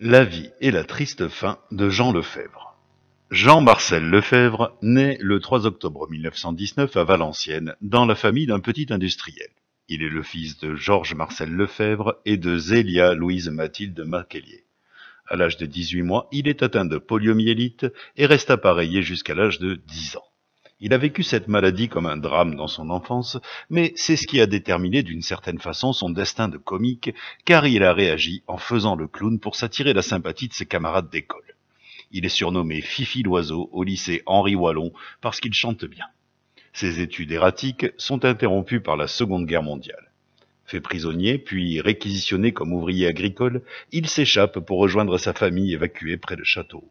La vie et la triste fin de Jean Lefebvre. Jean-Marcel Lefebvre naît le 3 octobre 1919 à Valenciennes dans la famille d'un petit industriel. Il est le fils de Georges Marcel Lefebvre et de Zélia Louise Mathilde Marquelier. À l'âge de 18 mois, il est atteint de poliomyélite et reste appareillé jusqu'à l'âge de 10 ans. Il a vécu cette maladie comme un drame dans son enfance, mais c'est ce qui a déterminé d'une certaine façon son destin de comique, car il a réagi en faisant le clown pour s'attirer la sympathie de ses camarades d'école. Il est surnommé Fifi l'oiseau au lycée Henri Wallon parce qu'il chante bien. Ses études erratiques sont interrompues par la Seconde Guerre mondiale. Fait prisonnier, puis réquisitionné comme ouvrier agricole, il s'échappe pour rejoindre sa famille évacuée près de Château.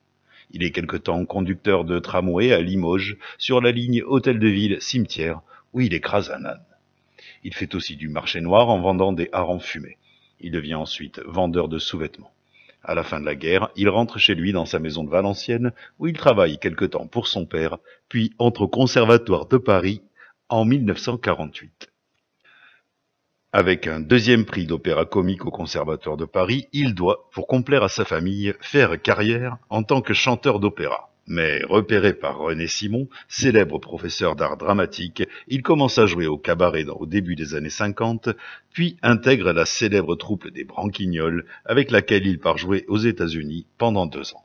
Il est quelque temps conducteur de tramway à Limoges, sur la ligne Hôtel de Ville Cimetière, où il écrase un âne. Il fait aussi du marché noir en vendant des harengs fumés. Il devient ensuite vendeur de sous-vêtements. À la fin de la guerre, il rentre chez lui dans sa maison de Valenciennes, où il travaille quelque temps pour son père, puis entre au Conservatoire de Paris en 1948. Avec un deuxième prix d'opéra comique au Conservatoire de Paris, il doit, pour complaire à sa famille, faire carrière en tant que chanteur d'opéra. Mais repéré par René Simon, célèbre professeur d'art dramatique, il commence à jouer au cabaret au début des années 50, puis intègre la célèbre troupe des Branquignols, avec laquelle il part jouer aux États-Unis pendant deux ans.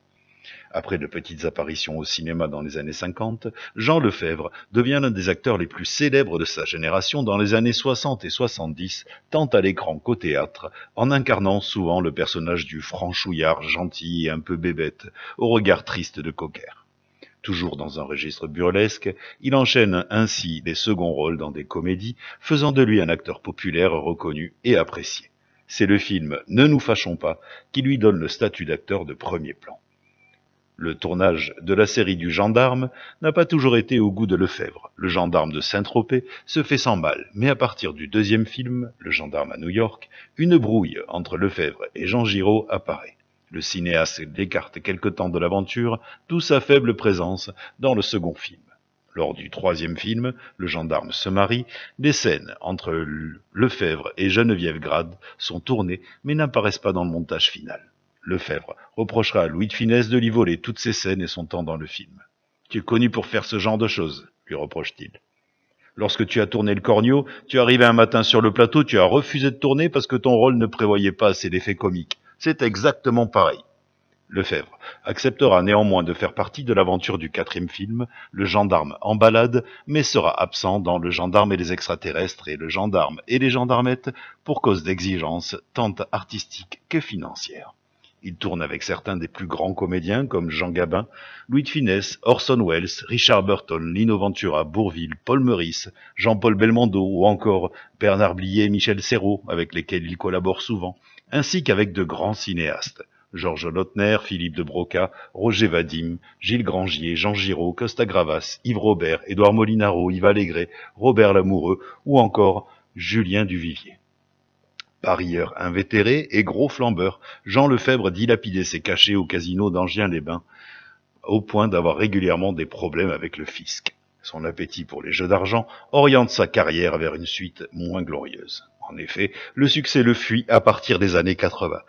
Après de petites apparitions au cinéma dans les années 50, Jean Lefebvre devient l'un des acteurs les plus célèbres de sa génération dans les années 60 et 70, tant à l'écran qu'au théâtre, en incarnant souvent le personnage du franchouillard gentil et un peu bébête, au regard triste de Cocker. Toujours dans un registre burlesque, il enchaîne ainsi des seconds rôles dans des comédies, faisant de lui un acteur populaire reconnu et apprécié. C'est le film Ne nous fâchons pas qui lui donne le statut d'acteur de premier plan. Le tournage de la série du gendarme n'a pas toujours été au goût de Lefebvre. Le gendarme de Saint-Tropez se fait sans mal, mais à partir du deuxième film, Le gendarme à New York, une brouille entre Lefebvre et Jean Giraud apparaît. Le cinéaste l'écarte quelque temps de l'aventure, d'où sa faible présence dans le second film. Lors du troisième film, Le gendarme se marie, des scènes entre Lefebvre et Geneviève Grade sont tournées mais n'apparaissent pas dans le montage final. Lefebvre reprochera à Louis de Finesse de lui voler toutes ses scènes et son temps dans le film. Tu es connu pour faire ce genre de choses, lui reproche-t-il. Lorsque tu as tourné le corneau, tu arrivé un matin sur le plateau, tu as refusé de tourner parce que ton rôle ne prévoyait pas assez d'effets comiques. C'est exactement pareil. Lefebvre acceptera néanmoins de faire partie de l'aventure du quatrième film, Le gendarme en balade, mais sera absent dans Le gendarme et les extraterrestres et Le gendarme et les gendarmettes pour cause d'exigences tant artistiques que financières. Il tourne avec certains des plus grands comédiens comme Jean Gabin, Louis de Finesse, Orson Welles, Richard Burton, Lino Ventura, Bourville, Paul Meurice, Jean-Paul Belmondo ou encore Bernard Blier, Michel Serrault, avec lesquels il collabore souvent, ainsi qu'avec de grands cinéastes. Georges Lautner, Philippe de Broca, Roger Vadim, Gilles Grangier, Jean Giraud, Costa Gravas, Yves Robert, Édouard Molinaro, Yves Allégret, Robert Lamoureux ou encore Julien Duvivier. Parieur invétéré et gros flambeur, Jean Lefebvre dilapidait ses cachets au casino d'Angien-les-Bains, au point d'avoir régulièrement des problèmes avec le fisc. Son appétit pour les jeux d'argent oriente sa carrière vers une suite moins glorieuse. En effet, le succès le fuit à partir des années 80.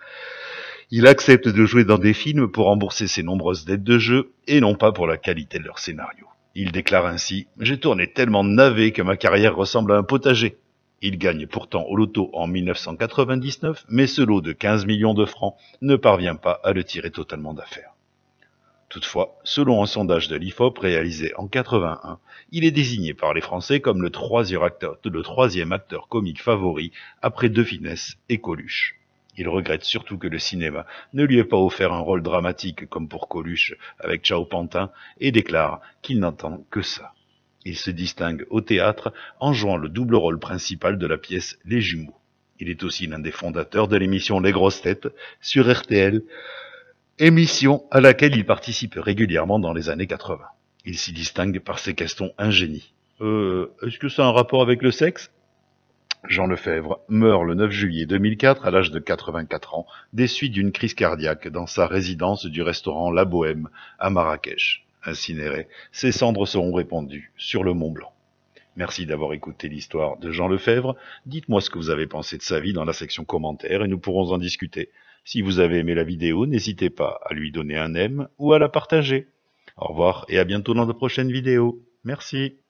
Il accepte de jouer dans des films pour rembourser ses nombreuses dettes de jeu et non pas pour la qualité de leur scénario. Il déclare ainsi J'ai tourné tellement de navets que ma carrière ressemble à un potager. Il gagne pourtant au loto en 1999, mais ce lot de 15 millions de francs ne parvient pas à le tirer totalement d'affaire. Toutefois, selon un sondage de l'IFOP réalisé en 81, il est désigné par les Français comme le troisième acteur, comique favori après De Finesse et Coluche. Il regrette surtout que le cinéma ne lui ait pas offert un rôle dramatique comme pour Coluche avec Chao Pantin et déclare qu'il n'entend que ça. Il se distingue au théâtre en jouant le double rôle principal de la pièce Les Jumeaux. Il est aussi l'un des fondateurs de l'émission Les Grosses Têtes sur RTL, émission à laquelle il participe régulièrement dans les années 80. Il s'y distingue par ses questions ingénies. Euh, est-ce que ça a un rapport avec le sexe Jean Lefebvre meurt le 9 juillet 2004 à l'âge de 84 ans des suites d'une crise cardiaque dans sa résidence du restaurant La Bohème à Marrakech incinéré, ses cendres seront répandues sur le Mont Blanc. Merci d'avoir écouté l'histoire de Jean Lefebvre. Dites-moi ce que vous avez pensé de sa vie dans la section commentaires et nous pourrons en discuter. Si vous avez aimé la vidéo, n'hésitez pas à lui donner un aime ou à la partager. Au revoir et à bientôt dans de prochaines vidéos. Merci.